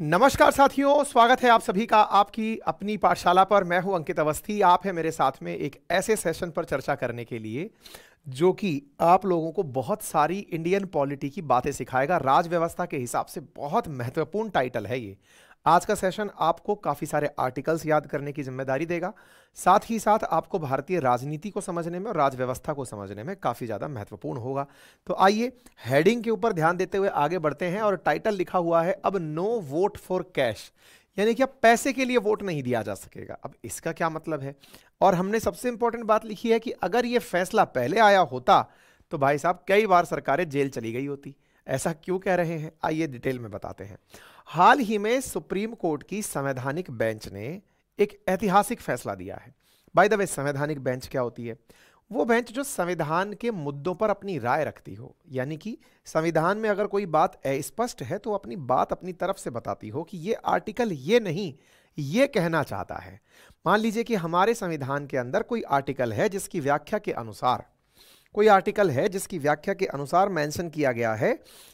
नमस्कार साथियों स्वागत है आप सभी का आपकी अपनी पाठशाला पर मैं हूं अंकित अवस्थी आप हैं मेरे साथ में एक ऐसे सेशन पर चर्चा करने के लिए जो कि आप लोगों को बहुत सारी इंडियन पॉलिटी की बातें सिखाएगा राज व्यवस्था के हिसाब से बहुत महत्वपूर्ण टाइटल है ये आज का सेशन आपको काफ़ी सारे आर्टिकल्स याद करने की जिम्मेदारी देगा साथ ही साथ आपको भारतीय राजनीति को समझने में और राजव्यवस्था को समझने में काफ़ी ज़्यादा महत्वपूर्ण होगा तो आइए हेडिंग के ऊपर ध्यान देते हुए आगे बढ़ते हैं और टाइटल लिखा हुआ है अब नो वोट फॉर कैश यानी कि अब पैसे के लिए वोट नहीं दिया जा सकेगा अब इसका क्या मतलब है और हमने सबसे इंपॉर्टेंट बात लिखी है कि अगर ये फैसला पहले आया होता तो भाई साहब कई बार सरकारें जेल चली गई होती ऐसा क्यों कह रहे हैं आइए डिटेल में बताते हैं हाल ही में सुप्रीम कोर्ट की संवैधानिक बेंच ने एक ऐतिहासिक फैसला दिया है बाय द वे संवैधानिक बेंच क्या होती है वो बेंच जो संविधान के मुद्दों पर अपनी राय रखती हो यानी कि संविधान में अगर कोई बात स्पष्ट है तो अपनी बात अपनी तरफ से बताती हो कि ये आर्टिकल ये नहीं ये कहना चाहता है मान लीजिए कि हमारे संविधान के अंदर कोई आर्टिकल है जिसकी व्याख्या के अनुसार कोई आर्टिकल है जिसकी व्याख्या के अनुसार मेंशन किया गया है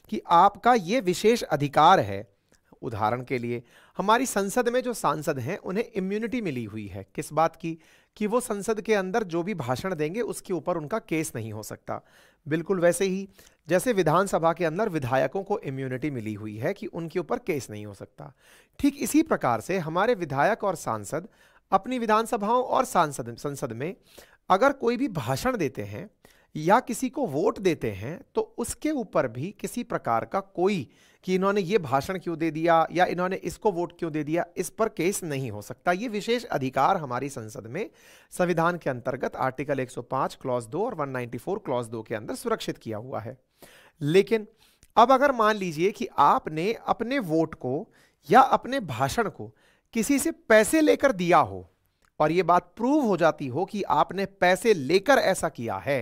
कि आपका ये विशेष अधिकार है उदाहरण के लिए हमारी संसद में जो सांसद हैं उन्हें इम्यूनिटी मिली हुई है किस बात की कि वो संसद के अंदर जो भी भाषण देंगे उसके ऊपर उनका केस नहीं हो सकता बिल्कुल वैसे ही जैसे विधानसभा के अंदर विधायकों को इम्यूनिटी मिली हुई है कि उनके ऊपर केस नहीं हो सकता ठीक इसी प्रकार से हमारे विधायक और सांसद अपनी विधानसभाओं और सांसद संसद में अगर कोई भी भाषण देते हैं या किसी को वोट देते हैं तो उसके ऊपर भी किसी प्रकार का कोई कि इन्होंने ये भाषण क्यों दे दिया या इन्होंने इसको वोट क्यों दे दिया इस पर केस नहीं हो सकता ये विशेष अधिकार हमारी संसद में संविधान के अंतर्गत आर्टिकल 105 क्लॉज दो और 194 क्लॉज दो के अंदर सुरक्षित किया हुआ है लेकिन अब अगर मान लीजिए कि आपने अपने वोट को या अपने भाषण को किसी से पैसे लेकर दिया हो और ये बात प्रूव हो जाती हो कि आपने पैसे लेकर ऐसा किया है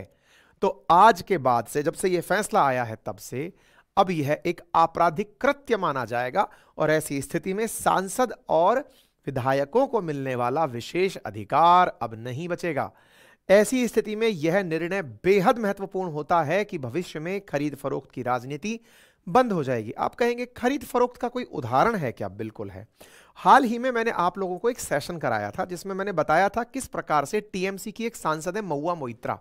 तो आज के बाद से जब से यह फैसला आया है तब से अब यह एक आपराधिक कृत्य माना जाएगा और ऐसी स्थिति में सांसद और विधायकों को मिलने वाला विशेष अधिकार अब नहीं बचेगा ऐसी स्थिति में यह निर्णय बेहद महत्वपूर्ण होता है कि भविष्य में खरीद फरोख्त की राजनीति बंद हो जाएगी आप कहेंगे खरीद फरोख्त का कोई उदाहरण है क्या बिल्कुल है हाल ही में मैंने आप लोगों को एक सेशन कराया था जिसमें मैंने बताया था किस प्रकार से टीएमसी की एक सांसद है मऊआ मोइत्रा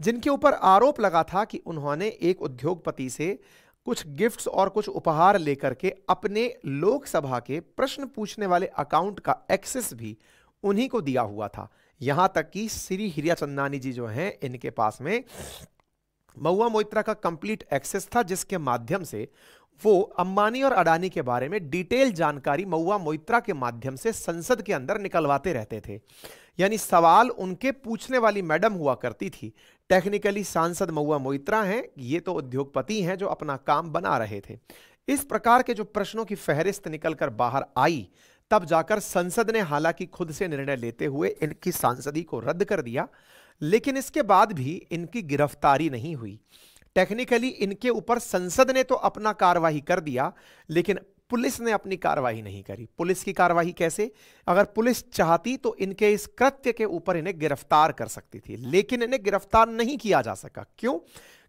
जिनके ऊपर आरोप लगा था कि उन्होंने एक उद्योगपति से कुछ गिफ्ट्स और कुछ उपहार लेकर के अपने लोकसभा के प्रश्न पूछने वाले अकाउंट का एक्सेस भी उन्हीं को दिया हुआ था यहां तक कि श्री हिरिया चंदानी जी जो हैं इनके पास में महुआ मोइत्रा का कंप्लीट एक्सेस था जिसके माध्यम से वो अंबानी और अडानी के बारे में डिटेल जानकारी महुआ मोइत्रा के माध्यम से संसद के अंदर निकलवाते रहते थे यानी सवाल उनके पूछने वाली मैडम हुआ करती थी टेक्निकली सांसद महुआ मोइत्रा हैं ये तो उद्योगपति हैं जो अपना काम बना रहे थे इस प्रकार के जो प्रश्नों की फहरिस्त निकलकर बाहर आई तब जाकर संसद ने हालांकि खुद से निर्णय लेते हुए इनकी सांसदी को रद्द कर दिया लेकिन इसके बाद भी इनकी गिरफ्तारी नहीं हुई टेक्निकली इनके ऊपर संसद ने तो अपना कार्यवाही कर दिया लेकिन पुलिस ने अपनी कार्रवाई नहीं करी पुलिस की कार्रवाई कैसे अगर पुलिस चाहती तो इनके इस कृत्य के ऊपर इन्हें गिरफ्तार कर सकती थी लेकिन इन्हें गिरफ्तार नहीं किया जा सका क्यों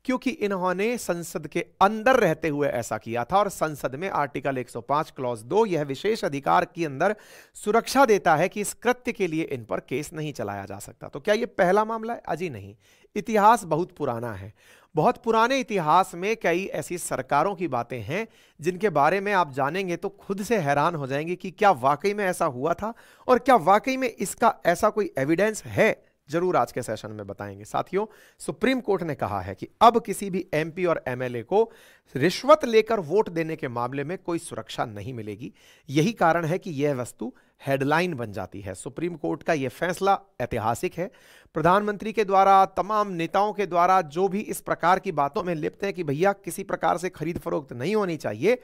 क्योंकि इन्होंने संसद के अंदर रहते हुए ऐसा किया था और संसद में आर्टिकल 105 क्लॉज दो यह विशेष अधिकार के अंदर सुरक्षा देता है कि इस कृत्य के लिए इन पर केस नहीं चलाया जा सकता तो क्या यह पहला मामला है अजी नहीं इतिहास बहुत पुराना है बहुत पुराने इतिहास में कई ऐसी सरकारों की बातें हैं जिनके बारे में आप जानेंगे तो खुद से हैरान हो जाएंगे कि क्या वाकई में ऐसा हुआ था और क्या वाकई में इसका ऐसा कोई एविडेंस है जरूर आज के सेशन में बताएंगे साथियों सुप्रीम कोर्ट ने कहा है कि अब किसी भी एमपी और एमएलए को रिश्वत लेकर वोट देने के मामले में कोई सुरक्षा नहीं मिलेगी यही कारण है कि यह वस्तु हेडलाइन बन जाती है सुप्रीम कोर्ट का यह फैसला ऐतिहासिक है प्रधानमंत्री के द्वारा तमाम नेताओं के द्वारा जो भी इस प्रकार की बातों में लिप्त हैं कि भैया किसी प्रकार से खरीद फरोख्त नहीं होनी चाहिए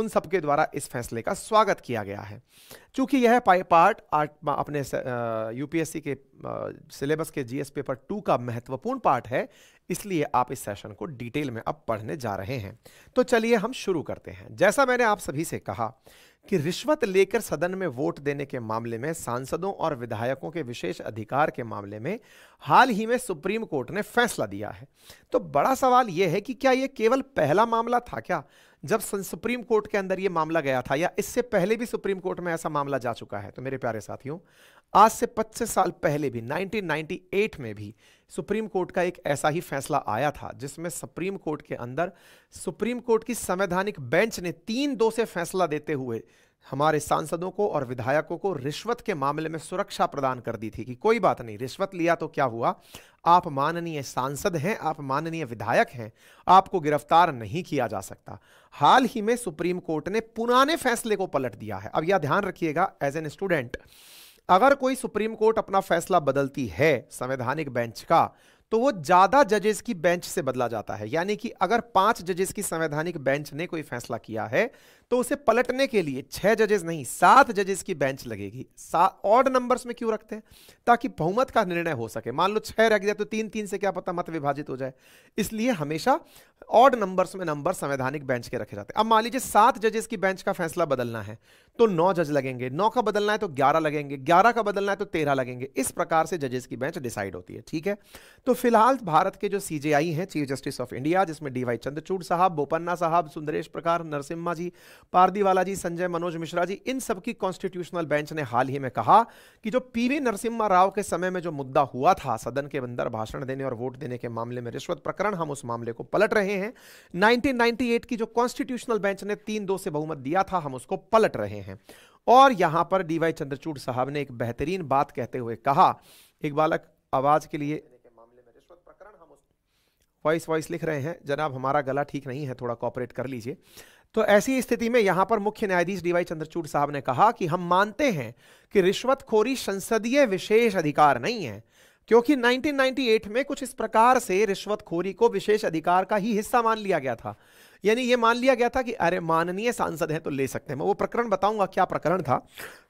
उन सबके द्वारा इस फैसले का स्वागत किया गया है चूंकि यह पार्ट अपने यूपीएससी के सिलेबस के जीएस पेपर टू का महत्वपूर्ण पार्ट है इसलिए आप इस सेशन को डिटेल में अब पढ़ने जा रहे हैं तो चलिए हम शुरू करते हैं जैसा मैंने आप सभी से कहा कि रिश्वत लेकर सदन में वोट देने के मामले में सांसदों और विधायकों के विशेष अधिकार के मामले में हाल ही में सुप्रीम कोर्ट ने फैसला दिया है तो बड़ा सवाल यह है कि क्या यह केवल पहला मामला था क्या जब सुप्रीम कोर्ट के अंदर यह मामला गया था या इससे पहले भी सुप्रीम कोर्ट में ऐसा मामला जा चुका है तो मेरे प्यारे साथियों आज से 25 साल पहले भी 1998 में भी सुप्रीम कोर्ट का एक ऐसा ही फैसला आया था जिसमें सुप्रीम कोर्ट के अंदर सुप्रीम कोर्ट की संवैधानिक बेंच ने तीन दो से फैसला देते हुए हमारे सांसदों को और विधायकों को रिश्वत के मामले में सुरक्षा प्रदान कर दी थी कि कोई बात नहीं रिश्वत लिया तो क्या हुआ आप माननीय सांसद हैं आप माननीय विधायक हैं आपको गिरफ्तार नहीं किया जा सकता हाल ही में सुप्रीम कोर्ट ने पुराने फैसले को पलट दिया है अब यह ध्यान रखिएगा एज एन स्टूडेंट अगर कोई सुप्रीम कोर्ट अपना फैसला बदलती है संवैधानिक बेंच का तो वो ज्यादा जजेस की बेंच से बदला जाता है यानी कि अगर पांच जजेस की संवैधानिक बेंच ने कोई फैसला किया है तो उसे पलटने के लिए छह जजेस नहीं सात जजेस की बेंच लगेगी ऑड नंबर्स में क्यों रखते हैं ताकि बहुमत का निर्णय हो सके मान लो छह रख दिया तो तीन तीन से क्या पता मत विभाजित हो जाए इसलिए हमेशा ऑड नंबर्स में नंबर संवैधानिक बेंच के रखे जाते हैं अब मान लीजिए सात जजेस की बेंच का फैसला बदलना है तो नौ जज लगेंगे नौ का बदलना है तो ग्यारह लगेंगे ग्यारह का बदलना है तो तेरह लगेंगे इस प्रकार से जजेस की बेंच डिसाइड होती है ठीक है तो फिलहाल भारत के जो सीजेआई हैं चीफ जस्टिस ऑफ इंडिया जिसमें डी वाई चंद्रचूड़ साहब बोपन्ना साहब सुंदरेश प्रकार नरसिम्हा जी पारदीवाला जी संजय मनोज मिश्रा जी इन सबकी कॉन्स्टिट्यूशनल बेंच ने हाल ही में कहा कि जो पीवी नरसिम्हा राव के समय में जो मुद्दा हुआ था सदन के अंदर भाषण देने और वोट देने के मामले में रिश्वत प्रकरण हम उस मामले को पलट रहे हैं 1998 की जो कॉन्स्टिट्यूशनल बेंच ने तीन दो से बहुमत दिया था हम उसको पलट रहे हैं और यहां पर डीवाई चंद्रचूड़ साहब ने एक बेहतरीन बात कहते हुए कहा एक बालक आवाज के लिए वॉइस वॉइस लिख रहे हैं जनाब हमारा गला ठीक नहीं है थोड़ा कॉपरेट कर लीजिए तो ऐसी स्थिति में यहां पर मुख्य न्यायाधीश डीवाई चंद्रचूड़ साहब ने कहा कि हम मानते हैं कि रिश्वतखोरी संसदीय विशेष अधिकार नहीं है क्योंकि 1998 में कुछ इस प्रकार से रिश्वतखोरी को विशेष अधिकार का ही हिस्सा मान लिया गया था यानी यह मान लिया गया था कि अरे माननीय सांसद हैं तो ले सकते हैं मैं वो प्रकरण बताऊंगा क्या प्रकरण था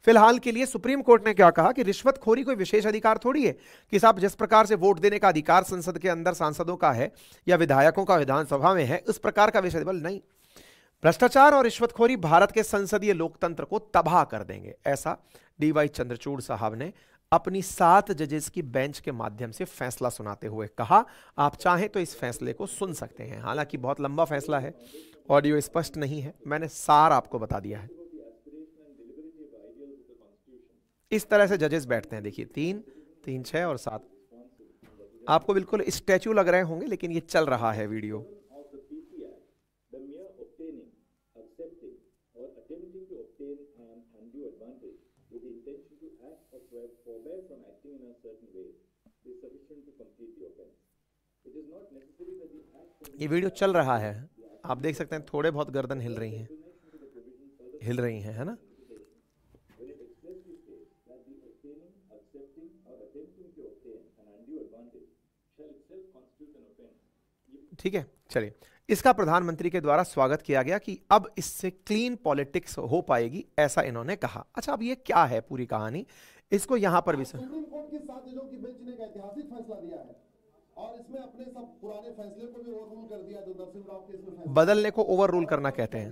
फिलहाल के लिए सुप्रीम कोर्ट ने क्या कहा कि रिश्वतखोरी कोई विशेष अधिकार थोड़ी है कि साहब जिस प्रकार से वोट देने का अधिकार संसद के अंदर सांसदों का है या विधायकों का विधानसभा में है उस प्रकार का विशेष बल नहीं भ्रष्टाचार और रिश्वतखोरी भारत के संसदीय लोकतंत्र को तबाह कर देंगे ऐसा डीवाई चंद्रचूड़ साहब ने अपनी सात जजेस की बेंच के माध्यम से फैसला सुनाते हुए कहा आप चाहें तो इस फैसले को सुन सकते हैं हालांकि बहुत लंबा फैसला है ऑडियो स्पष्ट नहीं है मैंने सार आपको बता दिया है इस तरह से जजेस बैठते हैं देखिए तीन तीन छह और सात आपको बिल्कुल स्टैचू लग रहे होंगे लेकिन ये चल रहा है वीडियो ये वीडियो चल रहा है आप देख सकते हैं थोड़े बहुत गर्दन हिल रही हैं हिल रही हैं है ना ठीक है चलिए इसका प्रधानमंत्री के द्वारा स्वागत किया गया कि अब इससे क्लीन पॉलिटिक्स हो पाएगी ऐसा इन्होंने कहा अच्छा अब ये क्या है पूरी कहानी इसको यहां पर भी सुप्रीम कोर्ट सात जजों की बेंच ने ऐतिहासिक फैसला दिया है बदलने को ओवर रूल करना कहते हैं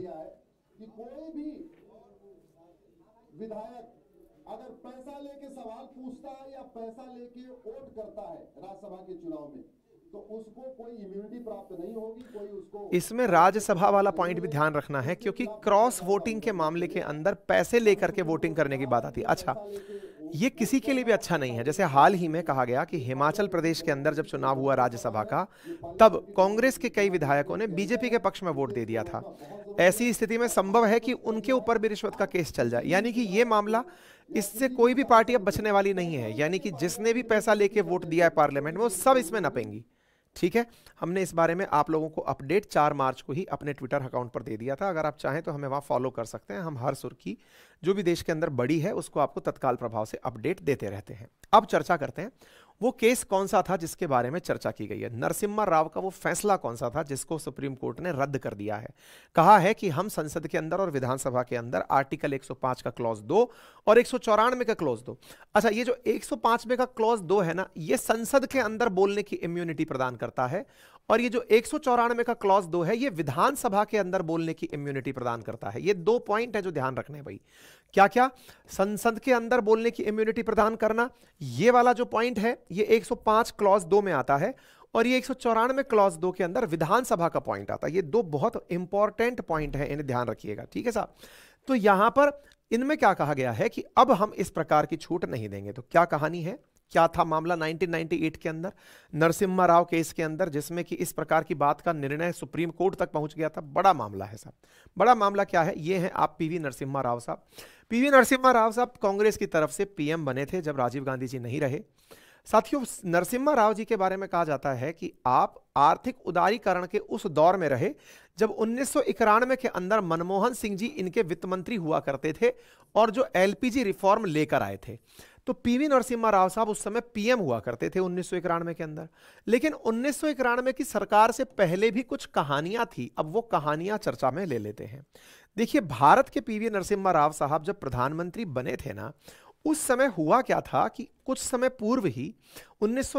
कि कोई भी विधायक अगर पैसा लेके सवाल पूछता है या पैसा लेके वोट करता है राज्यसभा के चुनाव में तो उसको कोई इम्यूनिटी प्राप्त नहीं होगी कोई उसको इसमें राज्यसभा वाला पॉइंट भी ध्यान रखना है क्योंकि क्रॉस वोटिंग के मामले के अंदर पैसे लेकर के वोटिंग करने की बात आती है अच्छा ये किसी के लिए भी अच्छा नहीं है जैसे हाल ही में कहा गया कि हिमाचल प्रदेश के अंदर जब चुनाव हुआ राज्यसभा का तब कांग्रेस के कई विधायकों ने बीजेपी के पक्ष में वोट दे दिया था ऐसी स्थिति में संभव है कि उनके ऊपर भी रिश्वत का केस चल जाए यानी कि ये मामला इससे कोई भी पार्टी अब बचने वाली नहीं है यानी कि जिसने भी पैसा लेके वोट दिया है पार्लियामेंट में वो सब इसमें नपेंगी ठीक है हमने इस बारे में आप लोगों को अपडेट चार मार्च को ही अपने ट्विटर अकाउंट पर दे दिया था अगर आप चाहें तो हमें वहाँ फॉलो कर सकते हैं हम हर सुर्खी जो भी देश के अंदर बड़ी है उसको आपको तत्काल प्रभाव से अपडेट देते रहते हैं अब चर्चा करते हैं वो केस कौन सा था जिसके बारे में चर्चा की गई है नरसिम्हा राव का वो फैसला कौन सा था जिसको सुप्रीम कोर्ट ने रद्द कर दिया है कहा है कि हम संसद के अंदर और विधानसभा के अंदर आर्टिकल 105 का क्लॉज दो और एक का क्लॉज दो अच्छा ये जो 105 में का क्लॉज दो है ना ये संसद के अंदर बोलने की इम्यूनिटी प्रदान करता है और ये जो एक का क्लॉज दो है ये विधानसभा के अंदर बोलने की इम्यूनिटी प्रदान करता है ये दो पॉइंट है जो ध्यान रखने भाई क्या क्या संसद के अंदर बोलने की इम्यूनिटी प्रदान करना ये वाला जो पॉइंट है ये 105 क्लॉज दो में आता है और ये एक सौ क्लॉज दो के अंदर विधानसभा का पॉइंट आता है ये दो बहुत इंपॉर्टेंट पॉइंट है इन्हें ध्यान रखिएगा ठीक है साहब तो यहां पर इनमें क्या कहा गया है कि अब हम इस प्रकार की छूट नहीं देंगे तो क्या कहानी है क्या था मामला 1998 के अंदर नरसिम्हा राव केस के अंदर जिसमें कि इस प्रकार की बात का निर्णय सुप्रीम कोर्ट तक पहुंच गया था बड़ा मामला है साहब बड़ा मामला क्या है ये है आप पीवी नरसिम्हा राव साहब पीवी नरसिम्हा राव साहब कांग्रेस की तरफ से पीएम बने थे जब राजीव गांधी जी नहीं रहे साथियों नरसिम्हा राव जी के बारे में कहा जाता है कि आप आर्थिक उदारीकरण के उस दौर में रहे जब उन्नीस के अंदर मनमोहन सिंह जी इनके वित्त मंत्री हुआ करते थे और जो एलपीजी रिफॉर्म लेकर आए थे तो पीवी नरसिम्हा राव साहब उस समय पीएम हुआ करते थे उन्नीस सौ के अंदर लेकिन उन्नीस सौ की सरकार से पहले भी कुछ कहानियां थी अब वो कहानियां चर्चा में ले लेते हैं देखिए भारत के पीवी नरसिम्हा राव साहब जब प्रधानमंत्री बने थे ना उस समय हुआ क्या था कि कुछ समय पूर्व ही उन्नीस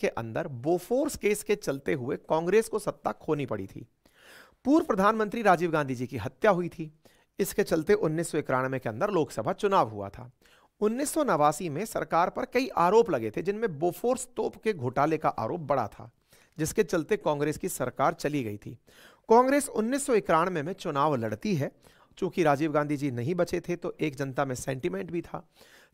के अंदर बोफोर्स केस के चलते हुए कांग्रेस को सत्ता खोनी पड़ी थी पूर्व प्रधानमंत्री राजीव गांधी जी की हत्या हुई थी इसके चलते उन्नीस के अंदर लोकसभा चुनाव हुआ था उन्नीस में सरकार पर कई आरोप लगे थे जिनमें बोफोर्स तोप के घोटाले का आरोप बड़ा था जिसके चलते कांग्रेस की सरकार चली गई थी कांग्रेस उन्नीस में, में चुनाव लड़ती है चूंकि राजीव गांधी जी नहीं बचे थे तो एक जनता में सेंटिमेंट भी था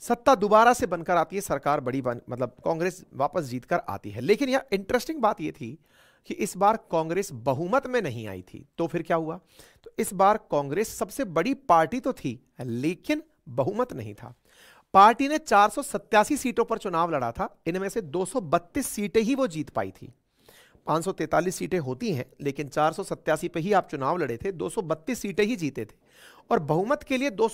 सत्ता दोबारा से बनकर आती है सरकार बड़ी बन मतलब कांग्रेस वापस जीतकर आती है लेकिन यह इंटरेस्टिंग बात यह थी कि इस बार कांग्रेस बहुमत में नहीं आई थी तो फिर क्या हुआ तो इस बार कांग्रेस सबसे बड़ी पार्टी तो थी लेकिन बहुमत नहीं था पार्टी ने चार सीटों पर चुनाव लड़ा था इनमें से दो सीटें ही वो जीत पाई थी 543 सीटें होती हैं लेकिन चार पे ही आप चुनाव लड़े थे दो सीटें ही जीते थे और बहुमत के लिए दो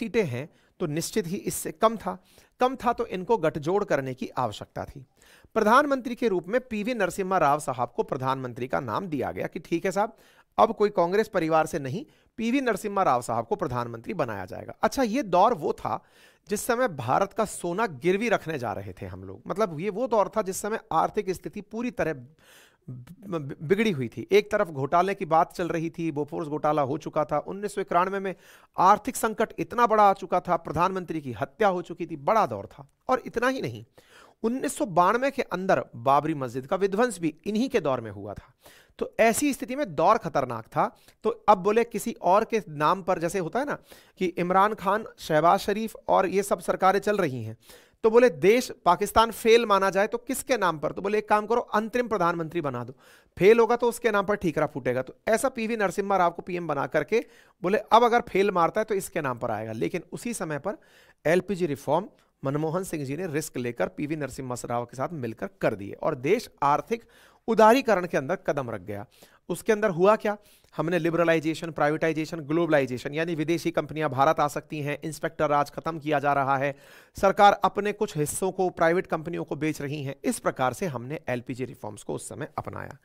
सीटें हैं तो निश्चित ही इससे कम था कम था तो इनको गठजोड़ करने की आवश्यकता थी प्रधानमंत्री के रूप में पीवी नरसिम्हा राव साहब को प्रधानमंत्री का नाम दिया गया कि ठीक है साहब अब कोई कांग्रेस परिवार से नहीं पीवी नरसिम्हा राव साहब को प्रधानमंत्री बनाया जाएगा अच्छा ये दौर वो था जिस समय भारत का सोना गिरवी रखने जा रहे थे हम लोग मतलब ये वो दौर था जिस समय आर्थिक स्थिति पूरी तरह बिगड़ी हुई थी एक तरफ घोटाले की बात चल रही थी बोफोर्स घोटाला हो चुका था उन्नीस में, में आर्थिक संकट इतना बड़ा आ चुका था प्रधानमंत्री की हत्या हो चुकी थी बड़ा दौर था और इतना ही नहीं उन्नीस के अंदर बाबरी मस्जिद का विध्वंस भी इन्हीं के दौर में हुआ था तो ऐसी स्थिति में दौर खतरनाक था तो अब बोले किसी और के नाम पर जैसे होता है ना कि इमरान खान शहबाज शरीफ और ये सब सरकारें चल रही हैं तो बोले देश पाकिस्तान फेल माना जाए तो किसके नाम पर तो बोले एक काम करो अंतरिम प्रधानमंत्री बना दो फेल होगा तो उसके नाम पर ठीकरा फूटेगा तो ऐसा पीवी नरसिम्हा राव को पीएम बना करके बोले अब अगर फेल मारता है तो इसके नाम पर आएगा लेकिन उसी समय पर एलपीजी रिफॉर्म मनमोहन सिंह जी ने रिस्क लेकर पीवी नरसिम्हा राव के साथ मिलकर कर दिए और देश आर्थिक उदारीकरण के अंदर कदम रख गया उसके अंदर हुआ क्या हमने लिबरलाइजेशन प्राइवेटाइजेशन ग्लोबलाइजेशन यानी विदेशी कंपनियां भारत आ सकती हैं इंस्पेक्टर राज खत्म किया जा रहा है सरकार अपने कुछ हिस्सों को प्राइवेट कंपनियों को बेच रही हैं इस प्रकार से हमने एलपीजी रिफॉर्म्स को उस समय अपनाया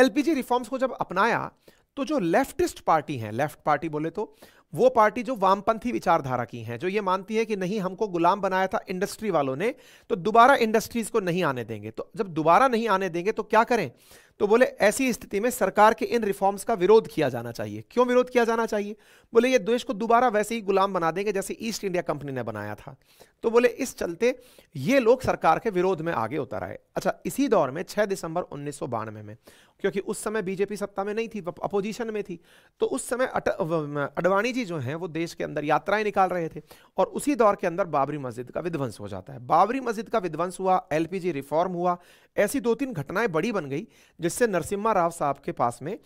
एलपीजी रिफॉर्म्स को जब अपनाया तो जो लेफ्टिस्ट पार्टी है लेफ्ट पार्टी बोले तो वो पार्टी जो वामपंथी विचारधारा की है जो ये मानती है कि नहीं हमको गुलाम बनाया था इंडस्ट्री वालों ने तो दोबारा इंडस्ट्रीज को नहीं आने देंगे तो जब दोबारा नहीं आने देंगे तो क्या करें तो बोले ऐसी स्थिति में सरकार के इन रिफॉर्म्स का विरोध किया जाना चाहिए क्यों विरोध किया जाना चाहिए बोले ये देश को दोबारा वैसे ही गुलाम बना देंगे जैसे ईस्ट इंडिया कंपनी ने बनाया था तो बोले इस चलते ये लोग सरकार के विरोध में आगे उतर आए अच्छा इसी दौर में 6 दिसंबर उन्नीस में क्योंकि उस समय बीजेपी सत्ता में नहीं थी अपोजिशन में थी तो उस समय अडवाणी जी खिलजी जो हैं वो देश के अंदर यात्राएं निकाल रहे थे और उसी दौर के अंदर बाबरी मस्जिद का विध्वंस हो जाता है बाबरी मस्जिद का विध्वंस हुआ एलपीजी रिफॉर्म हुआ ऐसी दो तीन घटनाएं बड़ी बन गई जिससे नरसिम्हा राव साहब के पास में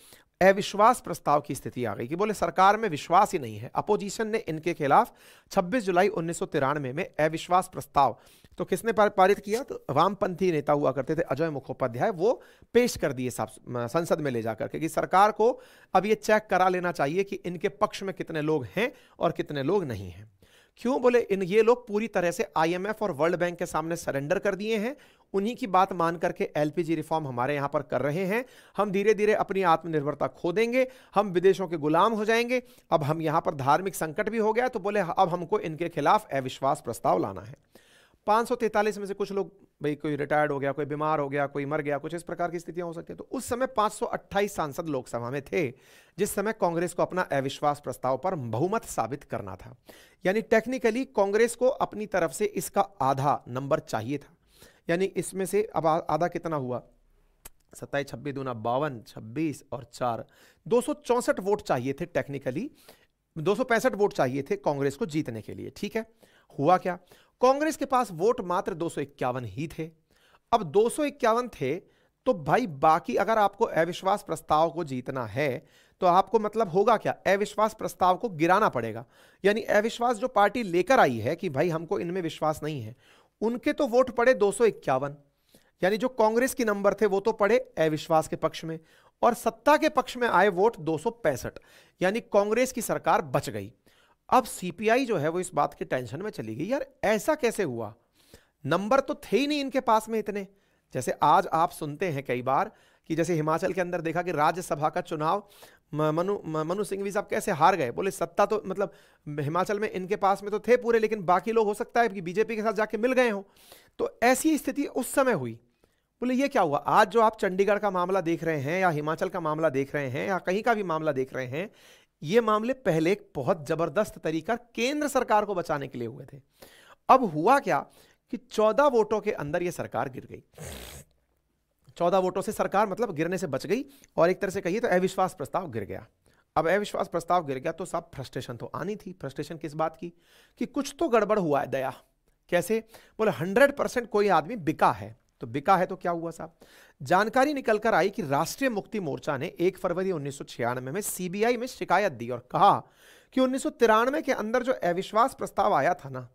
अविश्वास प्रस्ताव की स्थिति आ गई कि बोले सरकार में विश्वास ही नहीं है अपोजिशन ने इनके खिलाफ 26 जुलाई उन्नीस में अविश्वास प्रस्ताव तो किसने पारित किया तो वामपंथी नेता हुआ करते थे अजय मुखोपाध्याय वो पेश कर दिए संसद में ले जाकर के कि सरकार को अब ये चेक करा लेना चाहिए कि इनके पक्ष में कितने लोग हैं और कितने लोग नहीं हैं क्यों बोले इन ये लोग पूरी तरह से आईएमएफ और वर्ल्ड बैंक के सामने सरेंडर कर दिए हैं उन्हीं की बात मान करके एलपीजी रिफॉर्म हमारे यहाँ पर कर रहे हैं हम धीरे धीरे अपनी आत्मनिर्भरता खो देंगे हम विदेशों के गुलाम हो जाएंगे अब हम यहाँ पर धार्मिक संकट भी हो गया तो बोले अब हमको इनके खिलाफ अविश्वास प्रस्ताव लाना है 543 में से कुछ लोग भाई कोई रिटायर्ड हो गया कोई बीमार हो गया कोई मर गया कुछ इस प्रकार की स्थितियां हो सकती है तो उस समय 528 सांसद लोकसभा में थे जिस समय कांग्रेस को अपना अविश्वास प्रस्ताव पर बहुमत साबित करना था यानी टेक्निकली कांग्रेस को अपनी तरफ से इसका आधा नंबर चाहिए था यानी इसमें से अब आधा कितना हुआ सत्ताईस छब्बीस दूना बावन छब्बीस और चार दो वोट चाहिए थे टेक्निकली दो वोट चाहिए थे कांग्रेस को जीतने के लिए ठीक है हुआ क्या कांग्रेस के पास वोट मात्र दो ही थे अब दो थे तो भाई बाकी अगर आपको अविश्वास प्रस्ताव को जीतना है तो आपको मतलब होगा क्या अविश्वास प्रस्ताव को गिराना पड़ेगा यानी अविश्वास जो पार्टी लेकर आई है कि भाई हमको इनमें विश्वास नहीं है उनके तो वोट पड़े दो यानी जो कांग्रेस के नंबर थे वो तो पड़े अविश्वास के पक्ष में और सत्ता के पक्ष में आए वोट दो यानी कांग्रेस की सरकार बच गई अब सीपीआई जो है वो इस बात की टेंशन में चली गई यार ऐसा कैसे हुआ नंबर तो थे ही नहीं इनके पास में इतने जैसे आज आप सुनते हैं कई बार कि जैसे हिमाचल के अंदर देखा कि राज्यसभा का चुनाव मनु मनु सिंह भी साहब कैसे हार गए बोले सत्ता तो मतलब हिमाचल में इनके पास में तो थे पूरे लेकिन बाकी लोग हो सकता है कि बीजेपी के साथ जाके मिल गए हो तो ऐसी स्थिति उस समय हुई बोले ये क्या हुआ आज जो आप चंडीगढ़ का मामला देख रहे हैं या हिमाचल का मामला देख रहे हैं या कहीं का भी मामला देख रहे हैं ये मामले पहले एक बहुत जबरदस्त तरीका केंद्र सरकार को बचाने के लिए हुए थे अब हुआ क्या कि चौदह वोटों के अंदर यह सरकार गिर गई चौदह वोटों से सरकार मतलब गिरने से बच गई और एक तरह से कहिए तो अविश्वास प्रस्ताव गिर गया अब अविश्वास प्रस्ताव गिर गया तो सब फ्रस्ट्रेशन तो आनी थी फ्रस्ट्रेशन किस बात की कि कुछ तो गड़बड़ हुआ है दया कैसे बोले हंड्रेड परसेंट कोई आदमी बिका है तो बिका है तो क्या हुआ साहब जानकारी निकलकर आई कि राष्ट्रीय मुक्ति मोर्चा ने 1 फरवरी उन्नीस में सीबीआई में शिकायत दी और कहा कि उन्नीस के अंदर जो अविश्वास प्रस्ताव आया था ना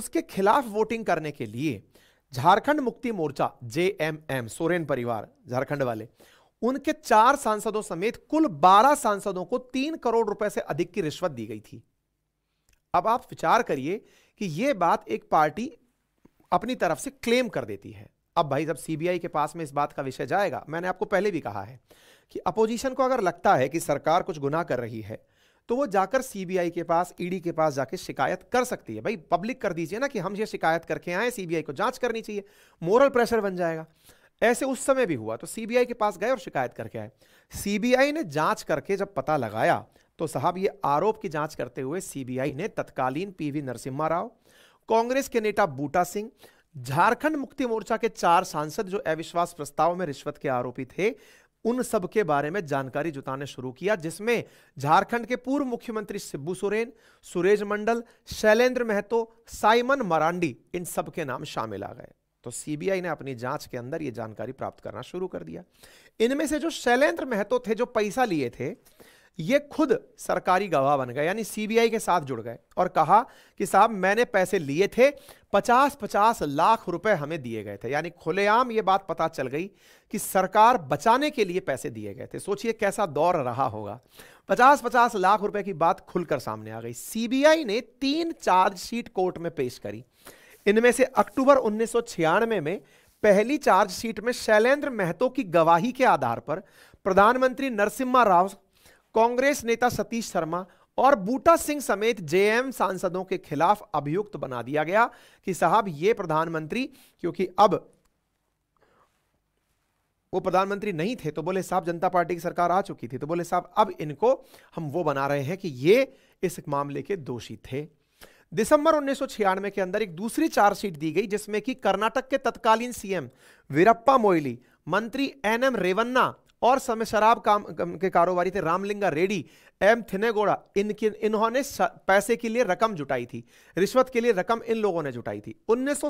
उसके खिलाफ वोटिंग करने के लिए झारखंड मुक्ति मोर्चा जेएमएम सोरेन परिवार झारखंड वाले उनके चार सांसदों समेत कुल बारह सांसदों को तीन करोड़ रुपए से अधिक की रिश्वत दी गई थी अब आप विचार करिए कि यह बात एक पार्टी अपनी तरफ से क्लेम कर देती है अब भाई जब सीबीआई के पास में इस बात का विषय जाएगा मैंने आपको पहले भी कहा है कि अपोजिशन को अगर लगता है कि सरकार कुछ गुनाह कर रही है तो वो जाकर सीबीआई के पास ईडी e के पास जाके शिकायत कर सकती है भाई पब्लिक कर दीजिए ना कि हम ये शिकायत करके आए सीबीआई को जांच करनी चाहिए मोरल प्रेशर बन जाएगा ऐसे उस समय भी हुआ तो सीबीआई के पास गए और शिकायत करके आए सीबीआई ने जांच करके जब पता लगाया तो साहब ये आरोप की जांच करते हुए सीबीआई ने तत्कालीन पीवी नरसिम्हा राव कांग्रेस के नेता बूटा सिंह झारखंड मुक्ति मोर्चा के चार सांसद जो अविश्वास प्रस्ताव में रिश्वत के आरोपी थे उन सब के बारे में जानकारी जुटाने शुरू किया जिसमें झारखंड के पूर्व मुख्यमंत्री सिब्बू सोरेन सुरेश मंडल शैलेंद्र महतो साइमन मरांडी इन सब के नाम शामिल आ गए तो सीबीआई ने अपनी जांच के अंदर यह जानकारी प्राप्त करना शुरू कर दिया इनमें से जो शैलेंद्र महतो थे जो पैसा लिए थे ये खुद सरकारी गवाह बन गए यानी सीबीआई के साथ जुड़ गए और कहा कि साहब मैंने पैसे लिए थे पचास पचास लाख रुपए हमें दिए गए थे यानी खुलेआम ये बात पता चल गई कि सरकार बचाने के लिए पैसे दिए गए थे सोचिए कैसा दौर रहा होगा पचास पचास लाख रुपए की बात खुलकर सामने आ गई सीबीआई ने तीन चार्जशीट कोर्ट में पेश करी इनमें से अक्टूबर उन्नीस में पहली चार्जशीट में शैलेंद्र महतो की गवाही के आधार पर प्रधानमंत्री नरसिम्हा राव कांग्रेस नेता सतीश शर्मा और बूटा सिंह समेत जेएम सांसदों के खिलाफ अभियुक्त बना दिया गया कि साहब ये प्रधानमंत्री क्योंकि अब वो प्रधानमंत्री नहीं थे तो बोले साहब जनता पार्टी की सरकार आ चुकी थी तो बोले साहब अब इनको हम वो बना रहे हैं कि ये इस मामले के दोषी थे दिसंबर उन्नीस के अंदर एक दूसरी चार्जशीट दी गई जिसमें कि कर्नाटक के तत्कालीन सीएम वीरप्पा मोइली मंत्री एन एम रेवन्ना और समय शराब काम के कारोबारी थे रामलिंगा रेडी एम थिनेगोड़ा इनके इन्होंने पैसे के लिए रकम जुटाई थी रिश्वत के लिए रकम इन लोगों ने जुटाई थी उन्नीस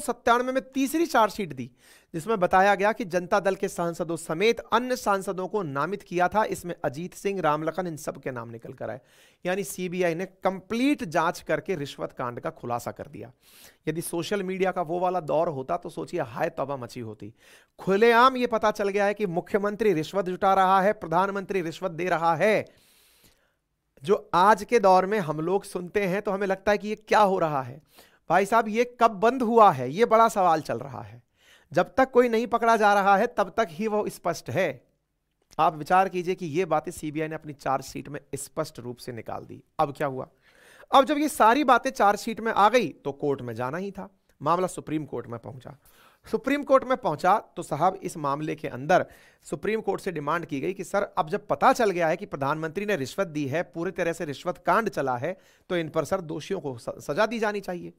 में तीसरी चार्जशीट दी जिसमें बताया गया कि जनता दल के सांसदों समेत अन्य सांसदों को नामित किया था इसमें अजीत सिंह रामलखन इन सब के नाम निकल कर आए यानी सीबीआई ने कंप्लीट जांच करके रिश्वत कांड का खुलासा कर दिया यदि सोशल मीडिया का वो वाला दौर होता तो सोचिए हाय तबा मची होती खुलेआम ये पता चल गया है कि मुख्यमंत्री रिश्वत जुटा रहा है प्रधानमंत्री रिश्वत दे रहा है जो आज के दौर में हम लोग सुनते हैं तो हमें लगता है कि ये क्या हो रहा है भाई साहब ये कब बंद हुआ है ये बड़ा सवाल चल रहा है जब तक कोई नहीं पकड़ा जा रहा है तब तक ही वो स्पष्ट है आप विचार कीजिए कि ये बातें सीबीआई ने अपनी चार्जशीट में स्पष्ट रूप से निकाल दी अब क्या हुआ अब जब ये सारी बातें चार्जशीट में आ गई तो कोर्ट में जाना ही था मामला सुप्रीम कोर्ट में पहुंचा सुप्रीम कोर्ट में पहुंचा तो साहब इस मामले के अंदर सुप्रीम कोर्ट से डिमांड की गई कि सर अब जब पता चल गया है कि प्रधानमंत्री ने रिश्वत दी है पूरी तरह से रिश्वत कांड चला है तो इन पर सर दोषियों को सजा दी जानी चाहिए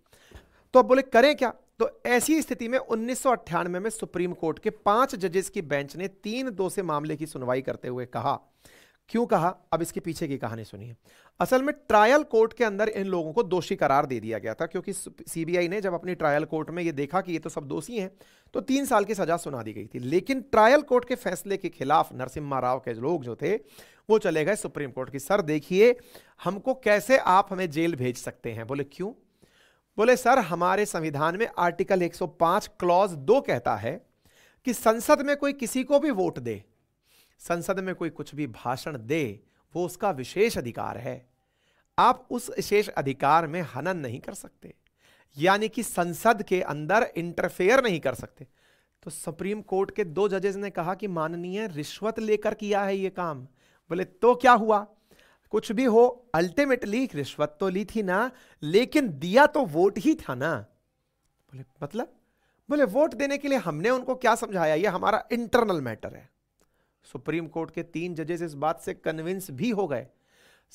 तो अब बोले करें क्या तो ऐसी स्थिति में उन्नीस में, में सुप्रीम कोर्ट के पांच जजेस की बेंच ने तीन दो से मामले की सुनवाई करते हुए कहा क्यों कहा अब इसके पीछे की कहानी सुनिए असल में ट्रायल कोर्ट के अंदर इन लोगों को दोषी करार दे दिया गया था क्योंकि सीबीआई ने जब अपनी ट्रायल कोर्ट में ये देखा कि ये तो सब दोषी हैं तो तीन साल की सजा सुना दी गई थी लेकिन ट्रायल कोर्ट के फैसले के खिलाफ नरसिम्हा राव के लोग जो थे वो चले गए सुप्रीम कोर्ट की सर देखिए हमको कैसे आप हमें जेल भेज सकते हैं बोले क्यों बोले सर हमारे संविधान में आर्टिकल 105 क्लॉज दो कहता है कि संसद में कोई किसी को भी वोट दे संसद में कोई कुछ भी भाषण दे वो उसका विशेष अधिकार है आप उस विशेष अधिकार में हनन नहीं कर सकते यानी कि संसद के अंदर इंटरफेयर नहीं कर सकते तो सुप्रीम कोर्ट के दो जजेस ने कहा कि माननीय रिश्वत लेकर किया है ये काम बोले तो क्या हुआ कुछ भी हो अल्टीमेटली रिश्वत तो ली थी ना लेकिन दिया तो वोट ही था ना बोले मतलब बोले वोट देने के लिए हमने उनको क्या समझाया ये हमारा इंटरनल मैटर है सुप्रीम कोर्ट के तीन जजेस इस बात से कन्विंस भी हो गए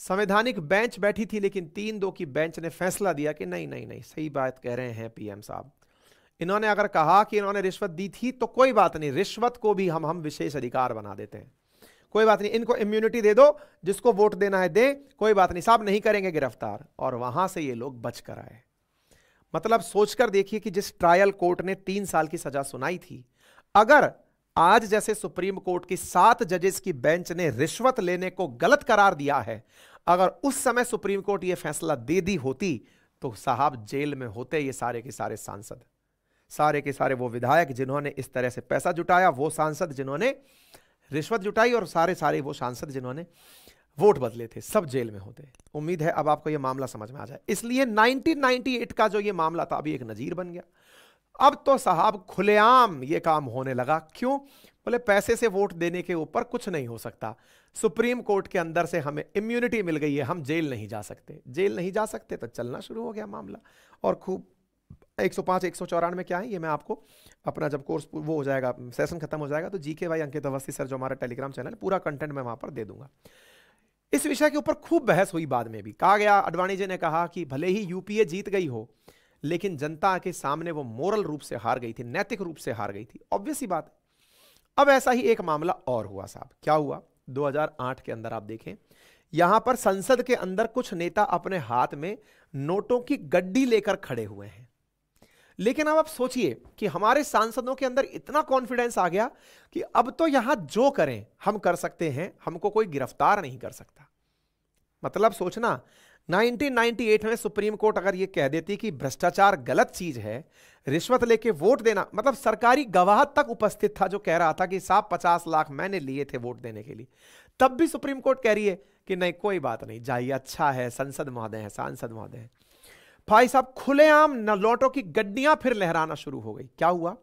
संवैधानिक बेंच बैठी थी लेकिन तीन दो की बेंच ने फैसला दिया कि नहीं नहीं नहीं सही बात कह रहे हैं पीएम साहब इन्होंने अगर कहा कि इन्होंने रिश्वत दी थी तो कोई बात नहीं रिश्वत को भी हम हम विशेष अधिकार बना देते हैं कोई बात नहीं इनको इम्यूनिटी दे दो जिसको वोट देना है दे कोई बात नहीं साहब नहीं करेंगे गिरफ्तार और वहां से ये लोग बच कर आए मतलब सोचकर देखिए कि जिस ट्रायल कोर्ट ने तीन साल की सजा सुनाई थी अगर आज जैसे सुप्रीम कोर्ट की सात जजेस की बेंच ने रिश्वत लेने को गलत करार दिया है अगर उस समय सुप्रीम कोर्ट यह फैसला दे दी होती तो साहब जेल में होते ये सारे के सारे सांसद सारे के सारे वो विधायक जिन्होंने इस तरह से पैसा जुटाया वो सांसद जिन्होंने रिश्वत जुटाई और सारे सारे वो सांसद जिन्होंने वोट बदले थे सब जेल में होते उम्मीद है अब आपको ये मामला समझ में आ जाए इसलिए 1998 का जो ये मामला था अभी एक नज़ीर बन गया अब तो साहब खुलेआम ये काम होने लगा क्यों बोले पैसे से वोट देने के ऊपर कुछ नहीं हो सकता सुप्रीम कोर्ट के अंदर से हमें इम्यूनिटी मिल गई है हम जेल नहीं जा सकते जेल नहीं जा सकते तो चलना शुरू हो गया मामला और खूब एक सौ पाँच एक सौ चौरानवे क्या है ये मैं आपको अपना जब कोर्स वो हो जाएगा सेशन खत्म हो जाएगा तो जी के भाई अंकित अवस्थी सर जो हमारा टेलीग्राम चैनल पूरा कंटेंट मैं वहाँ पर दे दूंगा इस विषय के ऊपर खूब बहस हुई बाद में भी कहा गया अडवाणी जी ने कहा कि भले ही यूपीए जीत गई हो लेकिन जनता के सामने वो मोरल रूप से हार गई थी नैतिक रूप से हार गई थी ऑब्वियस ही बात अब ऐसा ही एक मामला और हुआ साहब क्या हुआ 2008 के अंदर आप देखें यहां पर संसद के अंदर कुछ नेता अपने हाथ में नोटों की गड्डी लेकर खड़े हुए हैं लेकिन अब आप सोचिए कि हमारे सांसदों के अंदर इतना कॉन्फिडेंस आ गया कि अब तो यहां जो करें हम कर सकते हैं हमको कोई गिरफ्तार नहीं कर सकता मतलब सोचना 1998 में सुप्रीम कोर्ट अगर यह कह देती कि भ्रष्टाचार गलत चीज है रिश्वत लेके वोट देना मतलब सरकारी गवाह तक उपस्थित था जो कह रहा था कि साहब पचास लाख मैंने लिए थे वोट देने के लिए तब भी सुप्रीम कोर्ट कह रही है कि नहीं कोई बात नहीं जाइए अच्छा है संसद महोदय है सांसद महोदय है भाई साहब खुलेआम नलौटों की गड्डियां फिर लहराना शुरू हो गई क्या हुआ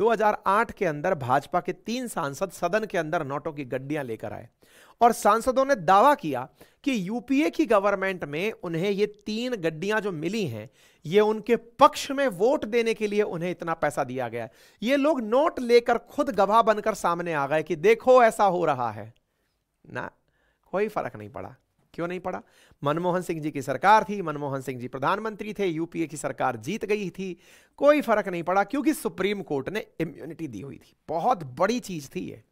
2008 के अंदर भाजपा के तीन सांसद सदन के अंदर नोटों की गड्डियां लेकर आए और सांसदों ने दावा किया कि यूपीए की गवर्नमेंट में उन्हें ये तीन गड्डियां जो मिली हैं ये उनके पक्ष में वोट देने के लिए उन्हें इतना पैसा दिया गया ये लोग नोट लेकर खुद गवाह बनकर सामने आ गए कि देखो ऐसा हो रहा है ना कोई फर्क नहीं पड़ा क्यों नहीं पड़ा मनमोहन सिंह जी की सरकार थी मनमोहन सिंह जी प्रधानमंत्री थे यूपीए की सरकार जीत गई थी कोई फर्क नहीं पड़ा क्योंकि सुप्रीम कोर्ट ने इम्यूनिटी दी हुई थी बहुत बड़ी चीज थी ये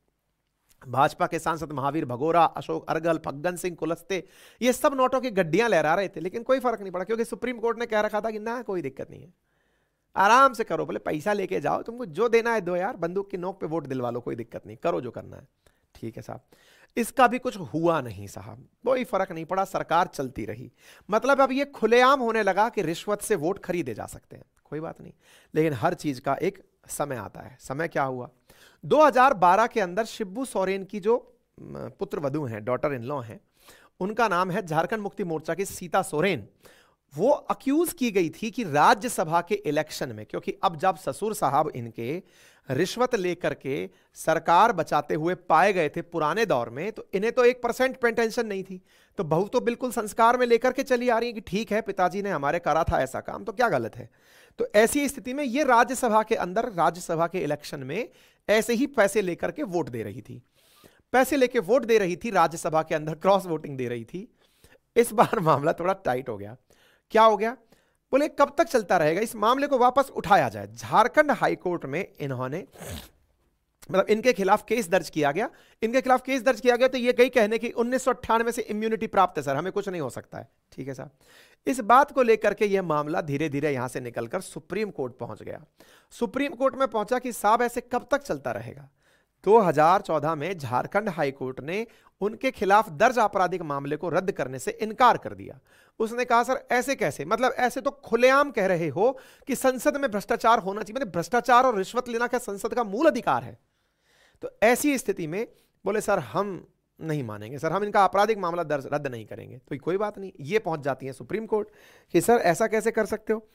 भाजपा के सांसद महावीर भगोरा अशोक अरगल फग्गन सिंह कुलस्ते ये सब नोटों की गड्डियां लहरा रहे थे लेकिन कोई फर्क नहीं पड़ा क्योंकि सुप्रीम कोर्ट ने कह रखा था कि ना कोई दिक्कत नहीं है आराम से करो बोले पैसा लेके जाओ तुमको जो देना है दो यार बंदूक की नोक पे वोट दिलवा लो कोई दिक्कत नहीं करो जो करना है ठीक है साहब इसका भी कुछ हुआ नहीं साहब कोई फर्क नहीं पड़ा सरकार चलती रही मतलब अब ये खुलेआम होने लगा कि रिश्वत से वोट खरीदे जा सकते हैं कोई बात नहीं लेकिन हर चीज का एक समय आता है समय क्या हुआ 2012 के अंदर शिब्बू सोरेन की जो पुत्र वधु हैं डॉटर इन लॉ हैं उनका नाम है झारखंड मुक्ति मोर्चा की सीता सोरेन वो अक्यूज की गई थी कि राज्यसभा के इलेक्शन में क्योंकि अब जब ससुर साहब इनके रिश्वत लेकर के सरकार बचाते हुए पाए गए थे पुराने दौर में तो इन्हें तो एक परसेंट पेंटेंशन नहीं थी तो बहू तो बिल्कुल संस्कार में लेकर के चली आ रही है कि ठीक है पिताजी ने हमारे करा था ऐसा काम तो क्या गलत है तो ऐसी स्थिति में ये राज्यसभा के अंदर राज्यसभा के इलेक्शन में ऐसे ही पैसे लेकर के वोट दे रही थी पैसे लेके वोट दे रही थी राज्यसभा के अंदर क्रॉस वोटिंग दे रही थी इस बार मामला थोड़ा टाइट हो गया क्या हो गया बोले कब तक चलता रहेगा इस मामले को वापस उठाया जाए झारखंड हाईकोर्ट में इन्होंने मतलब इनके खिलाफ केस दर्ज किया गया इनके खिलाफ केस दर्ज किया गया तो ये कई कहने की उन्नीस से इम्यूनिटी प्राप्त है सर हमें कुछ नहीं हो सकता है ठीक है सर इस बात को लेकर के यह मामला धीरे धीरे यहां से निकलकर सुप्रीम कोर्ट पहुंच गया सुप्रीम कोर्ट में पहुंचा कि साहब ऐसे कब तक चलता रहेगा 2014 में झारखंड हाईकोर्ट ने उनके खिलाफ दर्ज आपराधिक मामले को रद्द करने से इनकार कर दिया उसने कहा सर ऐसे कैसे मतलब ऐसे तो खुलेआम कह रहे हो कि संसद में भ्रष्टाचार होना चाहिए मैंने मतलब भ्रष्टाचार और रिश्वत लेना क्या संसद का मूल अधिकार है तो ऐसी स्थिति में बोले सर हम नहीं मानेंगे सर हम इनका आपराधिक मामला दर्ज रद्द नहीं करेंगे तो कोई बात नहीं ये पहुंच जाती है सुप्रीम कोर्ट कि सर ऐसा कैसे कर सकते हो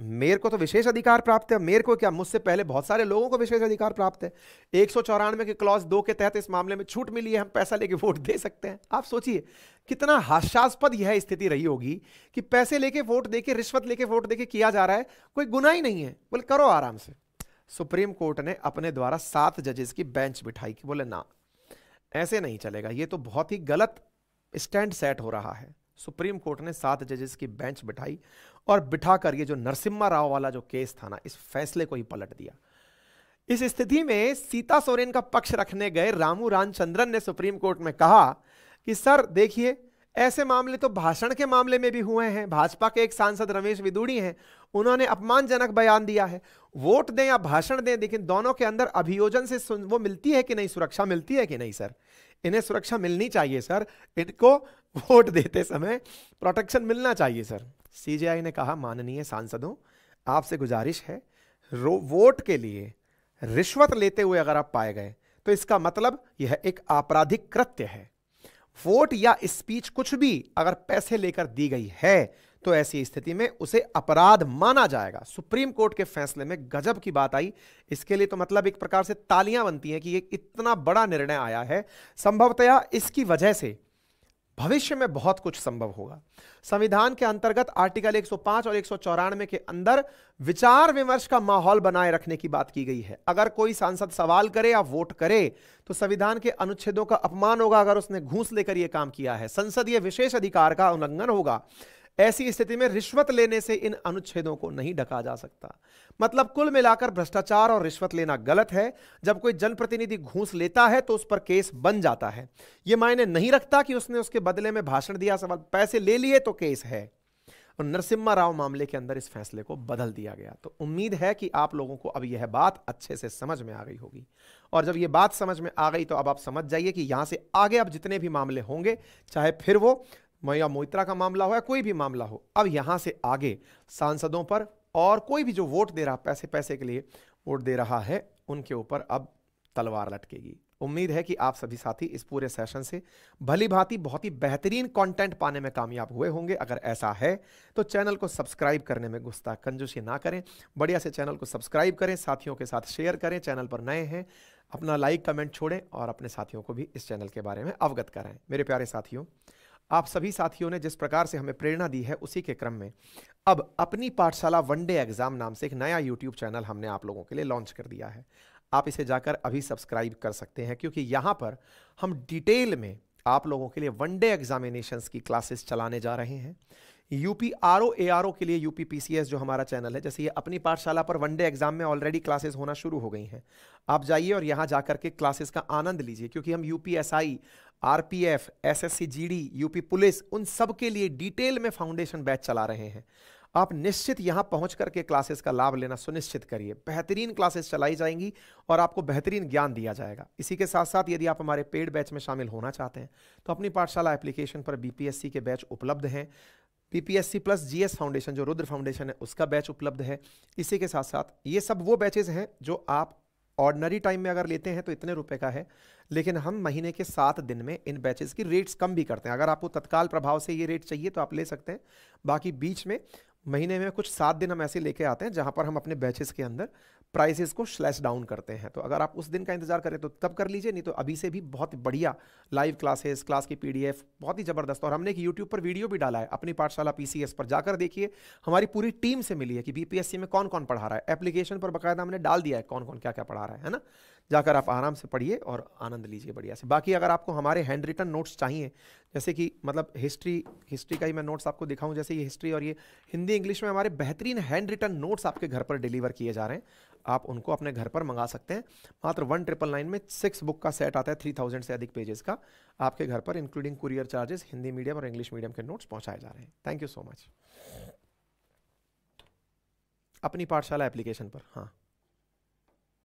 मेयर को तो विशेष अधिकार प्राप्त है मेयर को क्या मुझसे पहले बहुत सारे लोगों को विशेष अधिकार प्राप्त है एक सौ चौरानवे के क्लॉज दो के तहत इस मामले में छूट मिली है हम पैसा लेके वोट दे सकते हैं आप सोचिए कितना हास्यास्पद यह स्थिति रही होगी कि पैसे लेके वोट देके रिश्वत लेके वोट देके किया जा रहा है कोई गुना ही नहीं है बोले करो आराम से सुप्रीम कोर्ट ने अपने द्वारा सात जजेस की बेंच बिठाई कि बोले ना ऐसे नहीं चलेगा ये तो बहुत ही गलत स्टैंड सेट हो रहा है सुप्रीम कोर्ट ने सात जजेस की बेंच बिठाई और बिठाकर ये जो नरसिम्हा राव वाला जो केस था ना इस फैसले को ही पलट दिया इस स्थिति में सीता सोरेन का पक्ष रखने गए रामू रामचंद्रन ने सुप्रीम कोर्ट में कहा कि सर देखिए ऐसे मामले तो भाषण के मामले में भी हुए हैं भाजपा के एक सांसद रमेश विदुड़ी हैं उन्होंने अपमानजनक बयान दिया है वोट दें या भाषण दें लेकिन दोनों के अंदर अभियोजन से वो मिलती है कि नहीं सुरक्षा मिलती है कि नहीं सर इन्हें सुरक्षा मिलनी चाहिए सर इनको वोट देते समय प्रोटेक्शन मिलना चाहिए सर सीजेआई ने कहा माननीय सांसदों आपसे गुजारिश है वोट के लिए रिश्वत लेते हुए अगर आप पाए गए तो इसका मतलब यह एक आपराधिक कृत्य है वोट या स्पीच कुछ भी अगर पैसे लेकर दी गई है तो ऐसी स्थिति में उसे अपराध माना जाएगा सुप्रीम कोर्ट के फैसले में गजब की बात आई इसके लिए तो मतलब एक प्रकार से तालियां बनती हैं कि ये इतना बड़ा निर्णय आया है संभवतया इसकी वजह से भविष्य में बहुत कुछ संभव होगा संविधान के अंतर्गत आर्टिकल 105 और एक के अंदर विचार विमर्श का माहौल बनाए रखने की बात की गई है अगर कोई सांसद सवाल करे या वोट करे तो संविधान के अनुच्छेदों का अपमान होगा अगर उसने घूस लेकर यह काम किया है संसदीय विशेष अधिकार का उल्लंघन होगा ऐसी स्थिति में रिश्वत लेने से इन अनुच्छेदों को नहीं ढका जा सकता मतलब कुल मिलाकर भ्रष्टाचार और रिश्वत लेना गलत है जब कोई जनप्रतिनिधि घूस लेता है तो उस पर केस बन जाता है यह मायने नहीं रखता कि उसने उसके बदले में भाषण दिया सवाल पैसे ले लिए तो केस है और नरसिम्हा राव मामले के अंदर इस फैसले को बदल दिया गया तो उम्मीद है कि आप लोगों को अब यह बात अच्छे से समझ में आ गई होगी और जब यह बात समझ में आ गई तो अब आप समझ जाइए कि यहां से आगे अब जितने भी मामले होंगे चाहे फिर वो मैया मोइत्रा का मामला हो या कोई भी मामला हो अब यहाँ से आगे सांसदों पर और कोई भी जो वोट दे रहा पैसे पैसे के लिए वोट दे रहा है उनके ऊपर अब तलवार लटकेगी उम्मीद है कि आप सभी साथी इस पूरे सेशन से भली भांति बहुत ही बेहतरीन कंटेंट पाने में कामयाब हुए होंगे अगर ऐसा है तो चैनल को सब्सक्राइब करने में गुस्सा कंजूसी ना करें बढ़िया से चैनल को सब्सक्राइब करें साथियों के साथ शेयर करें चैनल पर नए हैं अपना लाइक कमेंट छोड़ें और अपने साथियों को भी इस चैनल के बारे में अवगत कराएं मेरे प्यारे साथियों आप सभी साथियों ने जिस प्रकार से हमें प्रेरणा दी है उसी के क्रम में अब अपनी पाठशाला वनडे एग्जाम नाम से एक नया यूट्यूब चैनल हमने आप लोगों के लिए लॉन्च कर दिया है आप इसे जाकर अभी सब्सक्राइब कर सकते हैं क्योंकि यहाँ पर हम डिटेल में आप लोगों के लिए वनडे एग्जामिनेशन की क्लासेस चलाने जा रहे हैं UP R O A R O के लिए यूपी पी सी एस जो हमारा चैनल है जैसे ये अपनी पाठशाला पर वनडे एग्जाम में ऑलरेडी क्लासेस होना शुरू हो गई हैं आप जाइए और यहाँ जाकर के क्लासेस का आनंद लीजिए क्योंकि हम UPSI RPF SSC GD UP police उन सब के लिए डिटेल में फाउंडेशन बैच चला रहे हैं आप निश्चित यहां पहुंच करके क्लासेस का लाभ लेना सुनिश्चित करिए बेहतरीन क्लासेस चलाई जाएंगी और आपको बेहतरीन ज्ञान दिया जाएगा इसी के साथ साथ यदि आप हमारे पेड बैच में शामिल होना चाहते हैं तो अपनी पाठशाला एप्लीकेशन पर बीपीएससी के बैच उपलब्ध हैं बीपीएससी प्लस जीएस फाउंडेशन जो रुद्र फाउंडेशन है उसका बैच उपलब्ध है इसी के साथ साथ ये सब वो बैचेज हैं जो आप ऑर्डनरी टाइम में अगर लेते हैं तो इतने रुपए का है लेकिन हम महीने के सात दिन में इन बैचेस की रेट्स कम भी करते हैं अगर आपको तत्काल प्रभाव से ये रेट चाहिए तो आप ले सकते हैं बाकी बीच में महीने में कुछ सात दिन हम ऐसे लेके आते हैं जहाँ पर हम अपने बैचेस के अंदर प्राइसेस को स्लैश डाउन करते हैं तो अगर आप उस दिन का इंतजार करें तो तब कर लीजिए नहीं तो अभी से भी बहुत बढ़िया लाइव क्लासेस क्लास की पीडीएफ बहुत ही ज़बरदस्त और हमने एक यूट्यूब पर वीडियो भी डाला है अपनी पाठशाला पीसीएस पर जाकर देखिए हमारी पूरी टीम से मिली है कि बीपीएससी में कौन कौन पढ़ा रहा है एप्लीकेशन पर बाकायदा हमने डाल दिया है कौन कौन क्या क्या पढ़ा रहा है, है ना जाकर आप आराम से पढ़िए और आनंद लीजिए बढ़िया से बाकी अगर आपको हमारे हैंड रिटन नोट्स चाहिए जैसे कि मतलब हिस्ट्री हिस्ट्री का ही मैं नोट्स आपको दिखाऊं जैसे ये हिस्ट्री और ये हिंदी इंग्लिश में हमारे बेहतरीन हैंड रिटन नोट्स आपके घर पर डिलीवर किए जा रहे हैं आप उनको अपने घर पर मंगा सकते हैं मात्र वन ट्रिपल नाइन में सिक्स बुक का सेट आता है थ्री थाउजेंड से अधिक पेजेस का आपके घर पर including courier charges Hindi medium और इंग्लिश मीडियम के नोट्स पहुंचाए जा रहे हैं थैंक यू सो मच अपनी पाठशाला एप्लीकेशन पर हाँ